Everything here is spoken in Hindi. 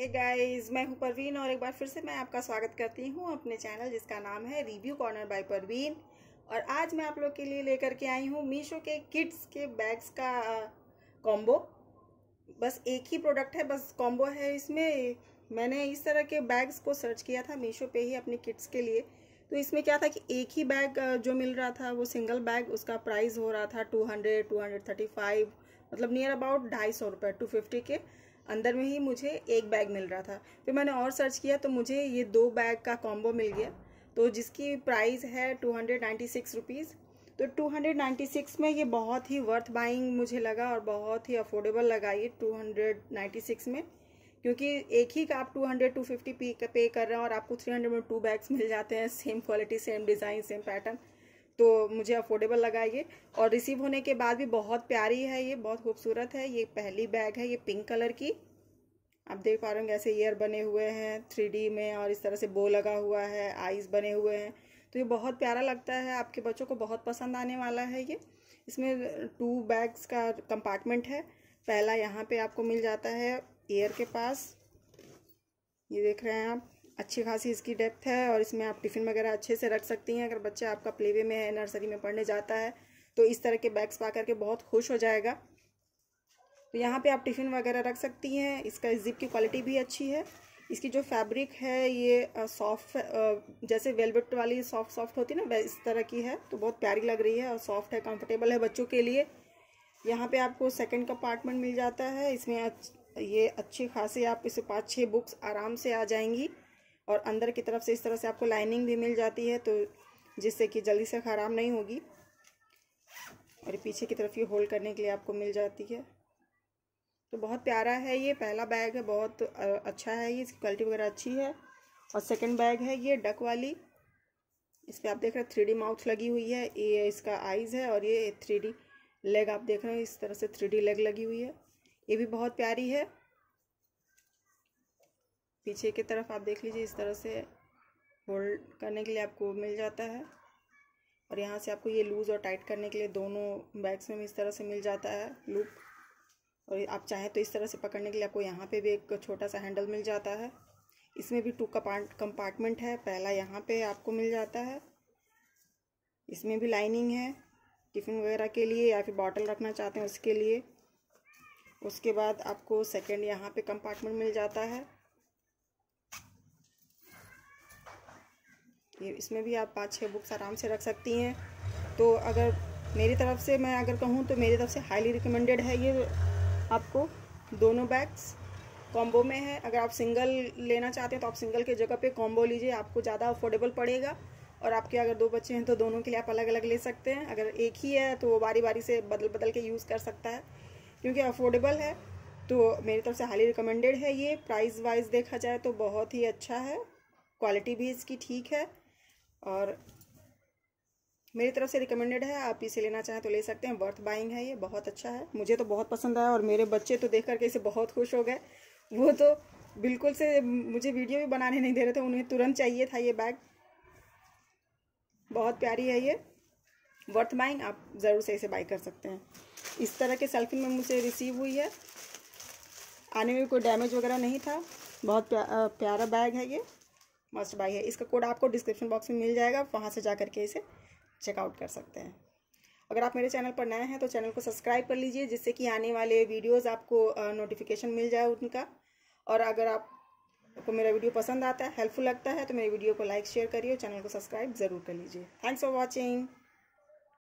हे hey गाइस मैं हूं परवीन और एक बार फिर से मैं आपका स्वागत करती हूं अपने चैनल जिसका नाम है रिव्यू कॉर्नर बाय परवीन और आज मैं आप लोग के लिए लेकर के आई हूं मीशो के किड्स के बैग्स का कॉम्बो uh, बस एक ही प्रोडक्ट है बस कॉम्बो है इसमें मैंने इस तरह के बैग्स को सर्च किया था मीशो पे ही अपने किड्स के लिए तो इसमें क्या था कि एक ही बैग uh, जो मिल रहा था वो सिंगल बैग उसका प्राइस हो रहा था two hundred two hundred thirty five मतलब नियर अबाउट ढाई सौ रुपये टू फिफ्टी के अंदर में ही मुझे एक बैग मिल रहा था फिर मैंने और सर्च किया तो मुझे ये दो बैग का कॉम्बो मिल गया तो जिसकी प्राइस है two hundred ninety six rupees तो टू हंड्रेड नाइन्टी सिक्स में ये बहुत ही वर्थ बाइंग मुझे लगा और बहुत ही अफोर्डेबल लगा ये टू हंड्रेड नाइन्टी सिक्स में क्योंकि एक ही का आप टू हंड्रेड टू पे पे कर रहे हैं और आपको थ्री हंड्रेड में टू बैग्स मिल जाते हैं same quality same design same pattern तो मुझे अफोर्डेबल लगा ये और रिसीव होने के बाद भी बहुत प्यारी है ये बहुत खूबसूरत है ये पहली बैग है ये पिंक कलर की आप देख पा रहे होंगे ऐसे ईयर बने हुए हैं थ्री में और इस तरह से बो लगा हुआ है आइज बने हुए हैं तो ये बहुत प्यारा लगता है आपके बच्चों को बहुत पसंद आने वाला है ये इसमें टू बैग्स का कंपार्टमेंट है पहला यहाँ पे आपको मिल जाता है ईयर के पास ये देख रहे हैं आप अच्छी खासी इसकी डेप्थ है और इसमें आप टिफ़िन वगैरह अच्छे से रख सकती हैं अगर बच्चा आपका प्लेवे में है नर्सरी में पढ़ने जाता है तो इस तरह के बैग्स पा करके बहुत खुश हो जाएगा तो यहाँ पे आप टिफ़िन वगैरह रख सकती हैं इसका जिप की क्वालिटी भी अच्छी है इसकी जो फैब्रिक है ये सॉफ्ट जैसे वेलवेट वाली सॉफ्ट सॉफ्ट होती है ना इस तरह की है तो बहुत प्यारी लग रही है और सॉफ्ट है कम्फर्टेबल है बच्चों के लिए यहाँ पर आपको सेकेंड कंपार्टमेंट मिल जाता है इसमें ये अच्छी खासी आप इसे पाँच छः बुक्स आराम से आ जाएंगी और अंदर की तरफ से इस तरह से आपको लाइनिंग भी मिल जाती है तो जिससे कि जल्दी से ख़राब नहीं होगी और पीछे की तरफ ये होल्ड करने के लिए आपको मिल जाती है तो बहुत प्यारा है ये पहला बैग है बहुत अच्छा है ये इसकी क्वालिटी वगैरह अच्छी है और सेकंड बैग है ये डक वाली इस पर आप देख रहे हैं थ्री माउथ लगी हुई है ये इसका आइज़ है और ये थ्री लेग आप देख रहे हैं इस तरह से थ्री लेग लगी हुई है ये भी बहुत प्यारी है पीछे की तरफ आप देख लीजिए इस तरह से होल्ड करने के लिए आपको मिल जाता है और यहाँ से आपको ये लूज़ और टाइट करने के लिए दोनों बैग्स में भी इस तरह से मिल जाता है लूप और आप चाहें तो इस तरह से पकड़ने के लिए आपको यहाँ पे भी एक छोटा सा हैंडल मिल जाता है इसमें भी टू कंपार्टमेंट है पहला यहाँ पे आपको मिल जाता है इसमें भी लाइनिंग है टिफ़िन वगैरह के लिए या फिर बॉटल रखना चाहते हैं उसके लिए उसके बाद आपको सेकेंड यहाँ पर कंपार्टमेंट मिल जाता है ये इसमें भी आप पाँच छः बुक्स आराम से रख सकती हैं तो अगर मेरी तरफ से मैं अगर कहूँ तो मेरी तरफ से हाईली रिकमेंडेड है ये आपको दोनों बैग्स कॉम्बो में है अगर आप सिंगल लेना चाहते हैं तो आप सिंगल के जगह पे कॉम्बो लीजिए आपको ज़्यादा अफोर्डेबल पड़ेगा और आपके अगर दो बच्चे हैं तो दोनों के लिए आप अलग अलग ले सकते हैं अगर एक ही है तो वो बारी बारी से बदल बदल के यूज़ कर सकता है क्योंकि अफोर्डेबल है तो मेरी तरफ से हाईली रिकमेंडेड है ये प्राइस वाइज देखा जाए तो बहुत ही अच्छा है क्वालिटी भी इसकी ठीक है और मेरी तरफ से रिकमेंडेड है आप इसे लेना चाहें तो ले सकते हैं वर्थ बाइंग है ये बहुत अच्छा है मुझे तो बहुत पसंद आया और मेरे बच्चे तो देख करके इसे बहुत खुश हो गए वो तो बिल्कुल से मुझे वीडियो भी बनाने नहीं दे रहे थे उन्हें तुरंत चाहिए था ये बैग बहुत प्यारी है ये वर्थ बाइंग आप ज़रूर से इसे बाई कर सकते हैं इस तरह के सेल्फिन में मुझे रिसीव हुई है आने में कोई डैमेज वगैरह नहीं था बहुत प्या, प्यारा बैग है ये मस्ट बाई है इसका कोड आपको डिस्क्रिप्शन बॉक्स में मिल जाएगा वहाँ से जा करके इसे चेकआउट कर सकते हैं अगर आप मेरे चैनल पर नए हैं तो चैनल को सब्सक्राइब कर लीजिए जिससे कि आने वाले वीडियोस आपको नोटिफिकेशन मिल जाए उनका और अगर आपको मेरा वीडियो पसंद आता है हेल्पफुल लगता है तो मेरे वीडियो को लाइक शेयर करिए और चैनल को सब्सक्राइब ज़रूर कर लीजिए थैंक्स फॉर वॉचिंग